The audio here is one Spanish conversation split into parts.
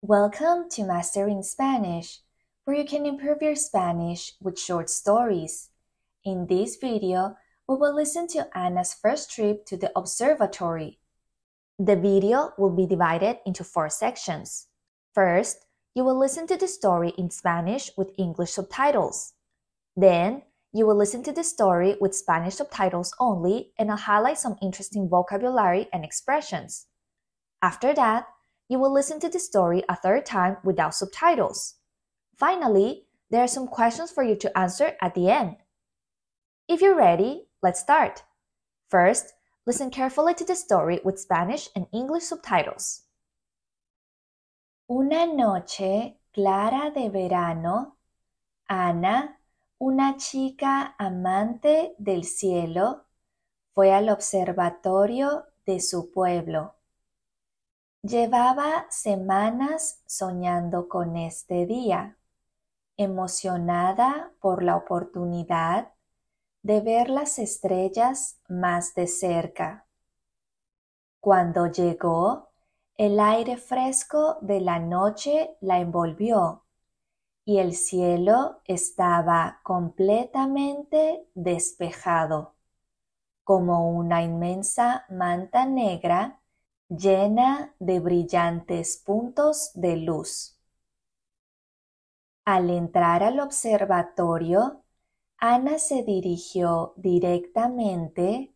Welcome to Mastering Spanish, where you can improve your Spanish with short stories. In this video, we will listen to Anna's first trip to the observatory. The video will be divided into four sections. First, you will listen to the story in Spanish with English subtitles. Then, you will listen to the story with Spanish subtitles only and I'll highlight some interesting vocabulary and expressions. After that, you will listen to the story a third time without subtitles. Finally, there are some questions for you to answer at the end. If you're ready, let's start. First, listen carefully to the story with Spanish and English subtitles. Una noche clara de verano, Ana, una chica amante del cielo, fue al observatorio de su pueblo. Llevaba semanas soñando con este día, emocionada por la oportunidad de ver las estrellas más de cerca. Cuando llegó, el aire fresco de la noche la envolvió y el cielo estaba completamente despejado, como una inmensa manta negra llena de brillantes puntos de luz. Al entrar al observatorio, Ana se dirigió directamente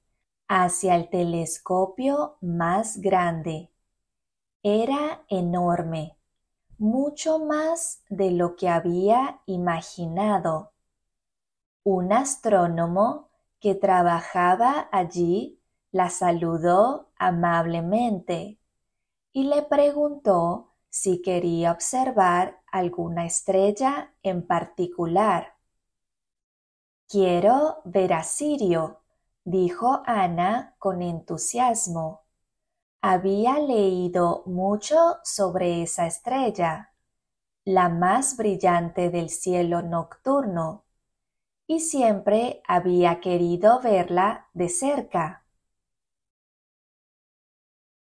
hacia el telescopio más grande. Era enorme, mucho más de lo que había imaginado. Un astrónomo que trabajaba allí la saludó amablemente y le preguntó si quería observar alguna estrella en particular. Quiero ver a Sirio, dijo Ana con entusiasmo. Había leído mucho sobre esa estrella, la más brillante del cielo nocturno, y siempre había querido verla de cerca.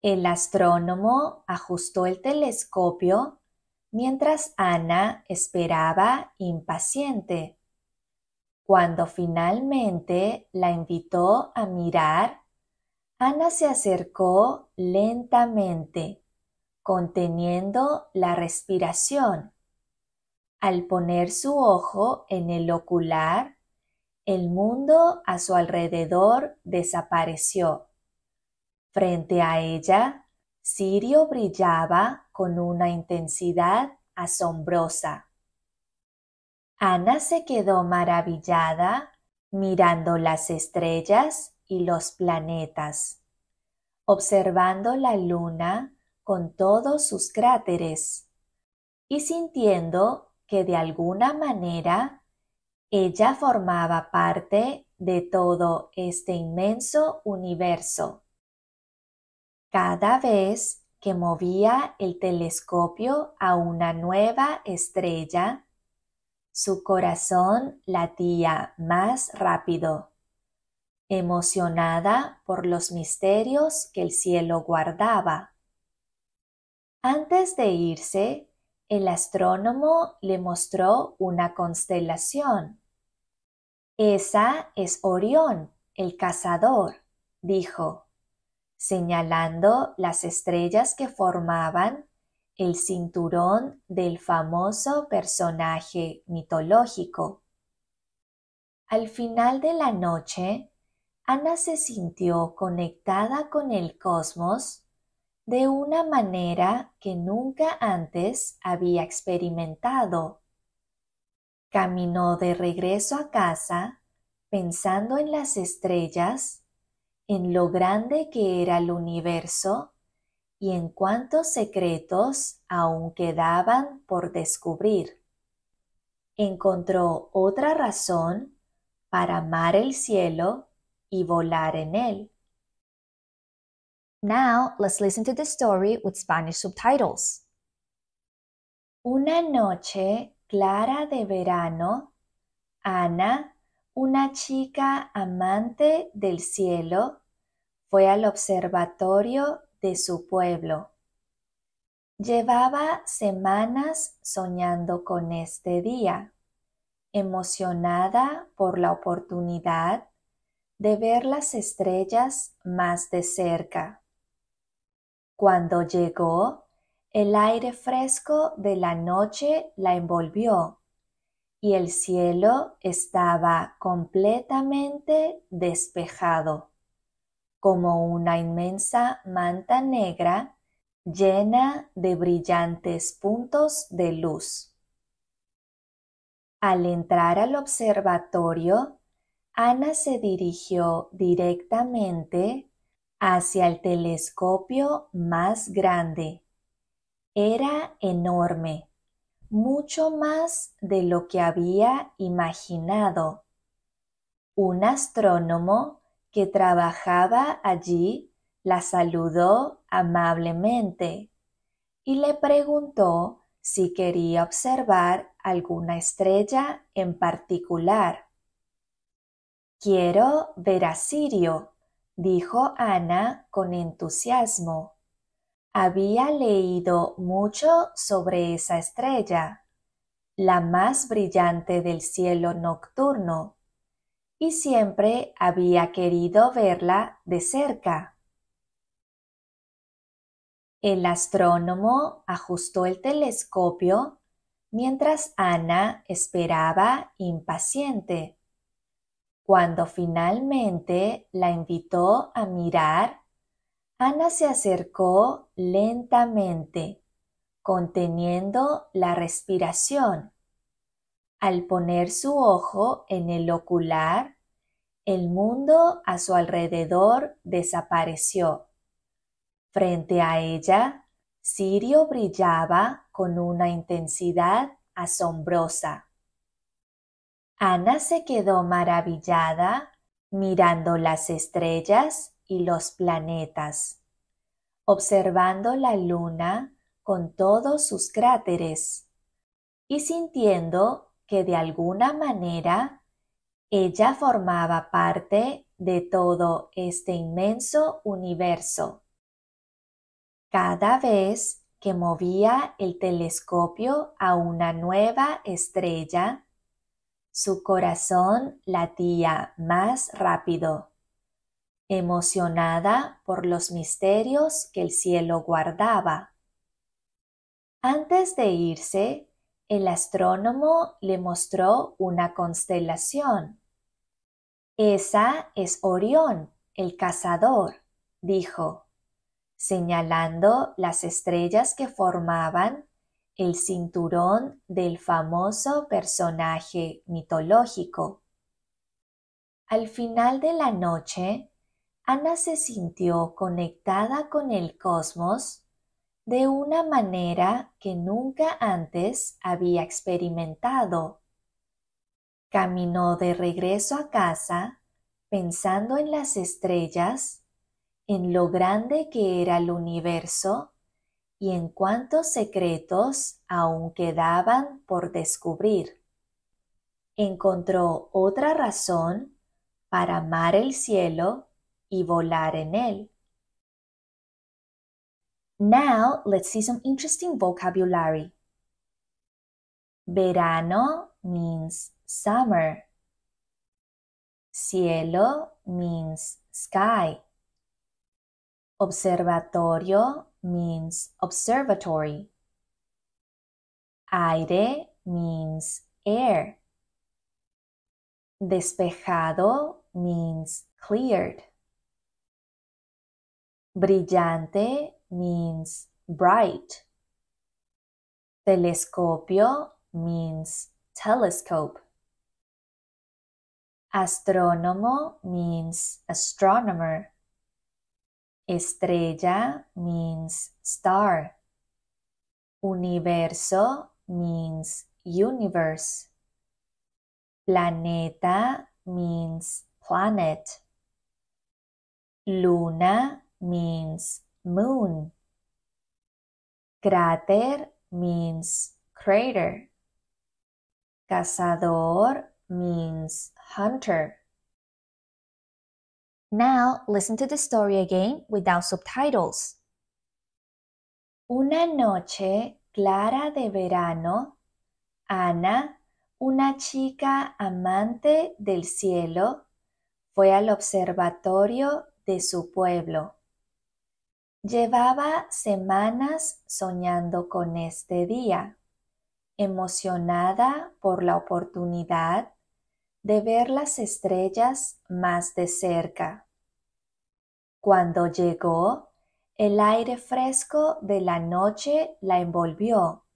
El astrónomo ajustó el telescopio mientras Ana esperaba impaciente. Cuando finalmente la invitó a mirar, Ana se acercó lentamente, conteniendo la respiración. Al poner su ojo en el ocular, el mundo a su alrededor desapareció. Frente a ella, Sirio brillaba con una intensidad asombrosa. Ana se quedó maravillada mirando las estrellas y los planetas, observando la luna con todos sus cráteres y sintiendo que de alguna manera ella formaba parte de todo este inmenso universo cada vez que movía el telescopio a una nueva estrella, su corazón latía más rápido, emocionada por los misterios que el cielo guardaba. Antes de irse, el astrónomo le mostró una constelación. Esa es Orión, el cazador, dijo señalando las estrellas que formaban el cinturón del famoso personaje mitológico. Al final de la noche, Ana se sintió conectada con el cosmos de una manera que nunca antes había experimentado. Caminó de regreso a casa pensando en las estrellas en lo grande que era el universo y en cuántos secretos aún quedaban por descubrir. Encontró otra razón para amar el cielo y volar en él. Now let's listen to the story with Spanish subtitles. Una noche clara de verano, Ana una chica amante del cielo fue al observatorio de su pueblo. Llevaba semanas soñando con este día, emocionada por la oportunidad de ver las estrellas más de cerca. Cuando llegó, el aire fresco de la noche la envolvió y el cielo estaba completamente despejado, como una inmensa manta negra llena de brillantes puntos de luz. Al entrar al observatorio, Ana se dirigió directamente hacia el telescopio más grande. Era enorme mucho más de lo que había imaginado. Un astrónomo que trabajaba allí la saludó amablemente y le preguntó si quería observar alguna estrella en particular. Quiero ver a Sirio, dijo Ana con entusiasmo. Había leído mucho sobre esa estrella, la más brillante del cielo nocturno, y siempre había querido verla de cerca. El astrónomo ajustó el telescopio mientras Ana esperaba impaciente. Cuando finalmente la invitó a mirar Ana se acercó lentamente, conteniendo la respiración. Al poner su ojo en el ocular, el mundo a su alrededor desapareció. Frente a ella, Sirio brillaba con una intensidad asombrosa. Ana se quedó maravillada mirando las estrellas y los planetas, observando la luna con todos sus cráteres y sintiendo que de alguna manera ella formaba parte de todo este inmenso universo. Cada vez que movía el telescopio a una nueva estrella, su corazón latía más rápido emocionada por los misterios que el cielo guardaba. Antes de irse, el astrónomo le mostró una constelación. Esa es Orión, el cazador, dijo, señalando las estrellas que formaban el cinturón del famoso personaje mitológico. Al final de la noche, Ana se sintió conectada con el cosmos de una manera que nunca antes había experimentado. Caminó de regreso a casa pensando en las estrellas, en lo grande que era el universo y en cuántos secretos aún quedaban por descubrir. Encontró otra razón para amar el cielo y volar en él. Now let's see some interesting vocabulary. Verano means summer. Cielo means sky. Observatorio means observatory. Aire means air. Despejado means cleared. Brillante means bright. Telescopio means telescope. Astronomo means astronomer. Estrella means star. Universo means universe. Planeta means planet. Luna means moon. Cráter means crater. Cazador means hunter. Now listen to the story again without subtitles. Una noche clara de verano, Ana, una chica amante del cielo, fue al observatorio de su pueblo. Llevaba semanas soñando con este día, emocionada por la oportunidad de ver las estrellas más de cerca. Cuando llegó, el aire fresco de la noche la envolvió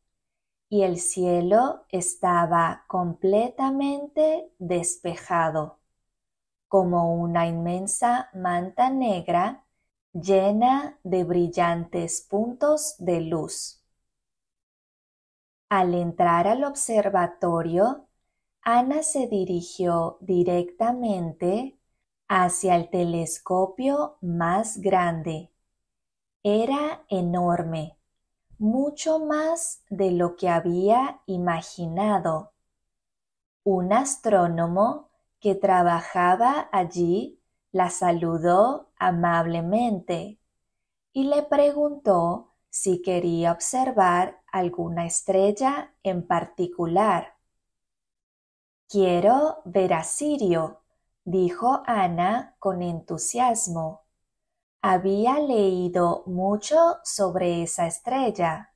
y el cielo estaba completamente despejado, como una inmensa manta negra llena de brillantes puntos de luz. Al entrar al observatorio, Ana se dirigió directamente hacia el telescopio más grande. Era enorme, mucho más de lo que había imaginado. Un astrónomo que trabajaba allí la saludó amablemente y le preguntó si quería observar alguna estrella en particular. Quiero ver a Sirio, dijo Ana con entusiasmo. Había leído mucho sobre esa estrella,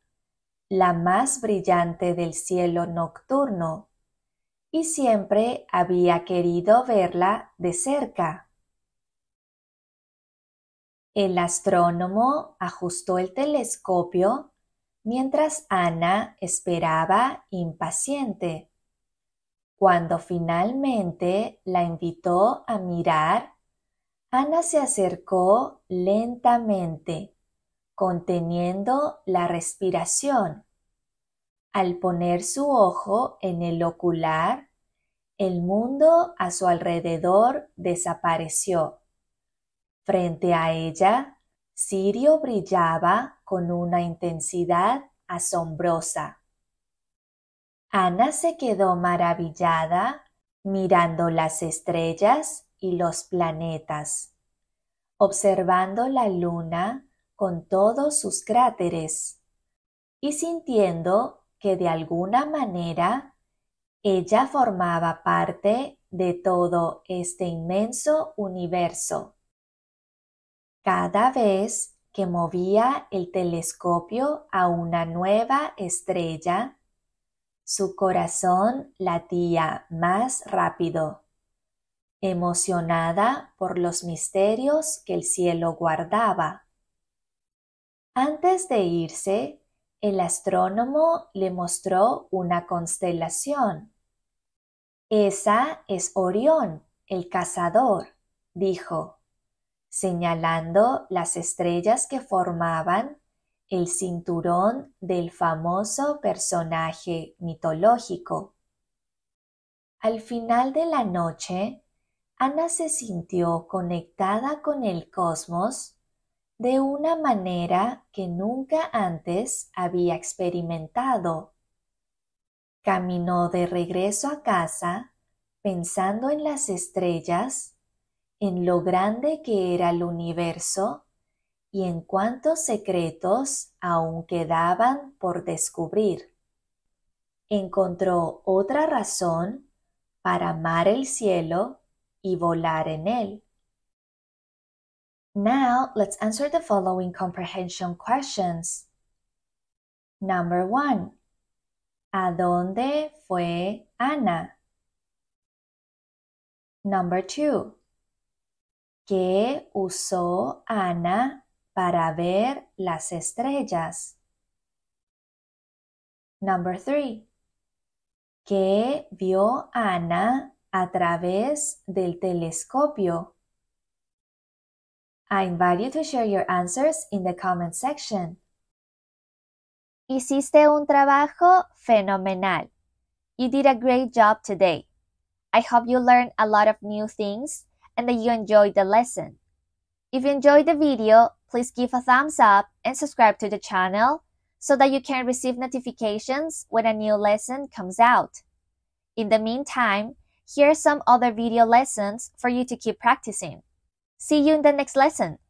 la más brillante del cielo nocturno, y siempre había querido verla de cerca. El astrónomo ajustó el telescopio mientras Ana esperaba impaciente. Cuando finalmente la invitó a mirar, Ana se acercó lentamente, conteniendo la respiración. Al poner su ojo en el ocular, el mundo a su alrededor desapareció. Frente a ella, Sirio brillaba con una intensidad asombrosa. Ana se quedó maravillada mirando las estrellas y los planetas, observando la luna con todos sus cráteres y sintiendo que de alguna manera ella formaba parte de todo este inmenso universo cada vez que movía el telescopio a una nueva estrella, su corazón latía más rápido, emocionada por los misterios que el cielo guardaba. Antes de irse, el astrónomo le mostró una constelación. Esa es Orión, el cazador, dijo señalando las estrellas que formaban el cinturón del famoso personaje mitológico. Al final de la noche, Ana se sintió conectada con el cosmos de una manera que nunca antes había experimentado. Caminó de regreso a casa pensando en las estrellas en lo grande que era el universo y en cuántos secretos aún quedaban por descubrir. Encontró otra razón para amar el cielo y volar en él. Now let's answer the following comprehension questions. Number one. ¿A dónde fue Ana? Number two. ¿Qué usó Ana para ver las estrellas? Number tres. ¿Qué vio Ana a través del telescopio? I invite you to share your answers in the comment section. Hiciste un trabajo fenomenal. You did a great job today. I hope you learned a lot of new things and that you enjoyed the lesson. If you enjoyed the video, please give a thumbs up and subscribe to the channel so that you can receive notifications when a new lesson comes out. In the meantime, here are some other video lessons for you to keep practicing. See you in the next lesson!